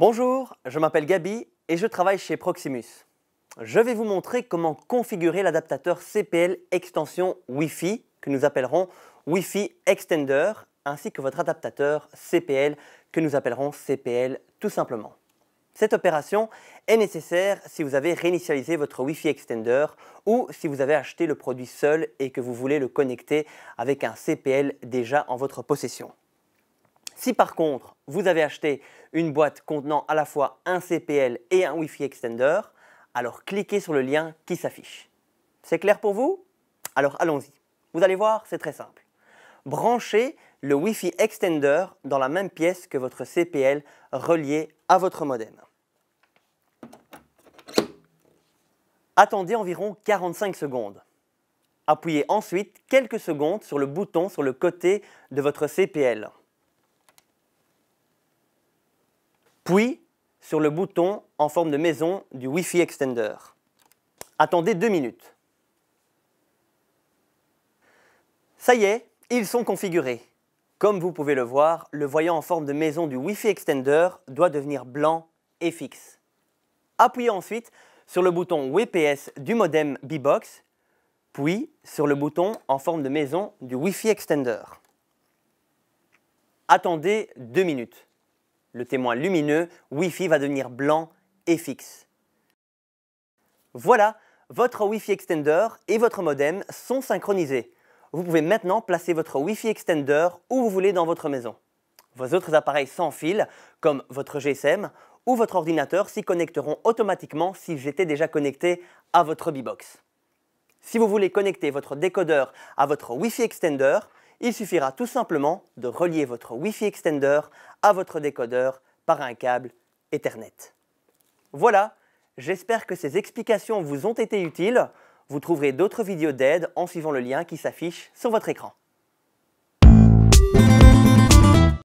Bonjour, je m'appelle Gabi et je travaille chez Proximus. Je vais vous montrer comment configurer l'adaptateur CPL extension Wi-Fi, que nous appellerons Wi-Fi Extender, ainsi que votre adaptateur CPL, que nous appellerons CPL tout simplement. Cette opération est nécessaire si vous avez réinitialisé votre Wi-Fi Extender ou si vous avez acheté le produit seul et que vous voulez le connecter avec un CPL déjà en votre possession. Si par contre, vous avez acheté une boîte contenant à la fois un CPL et un Wi-Fi extender, alors cliquez sur le lien qui s'affiche. C'est clair pour vous Alors allons-y. Vous allez voir, c'est très simple. Branchez le Wi-Fi extender dans la même pièce que votre CPL relié à votre modem. Attendez environ 45 secondes. Appuyez ensuite quelques secondes sur le bouton sur le côté de votre CPL. puis sur le bouton en forme de maison du Wi-Fi Extender. Attendez deux minutes. Ça y est, ils sont configurés. Comme vous pouvez le voir, le voyant en forme de maison du Wi-Fi Extender doit devenir blanc et fixe. Appuyez ensuite sur le bouton WPS du modem b puis sur le bouton en forme de maison du Wi-Fi Extender. Attendez deux minutes le témoin lumineux Wi-Fi va devenir blanc et fixe. Voilà, votre Wi-Fi extender et votre modem sont synchronisés. Vous pouvez maintenant placer votre Wi-Fi extender où vous voulez dans votre maison. Vos autres appareils sans fil, comme votre GSM ou votre ordinateur, s'y connecteront automatiquement s'ils étaient déjà connectés à votre B-Box. Si vous voulez connecter votre décodeur à votre Wi-Fi extender, il suffira tout simplement de relier votre Wi-Fi extender à votre décodeur par un câble Ethernet. Voilà, j'espère que ces explications vous ont été utiles. Vous trouverez d'autres vidéos d'aide en suivant le lien qui s'affiche sur votre écran.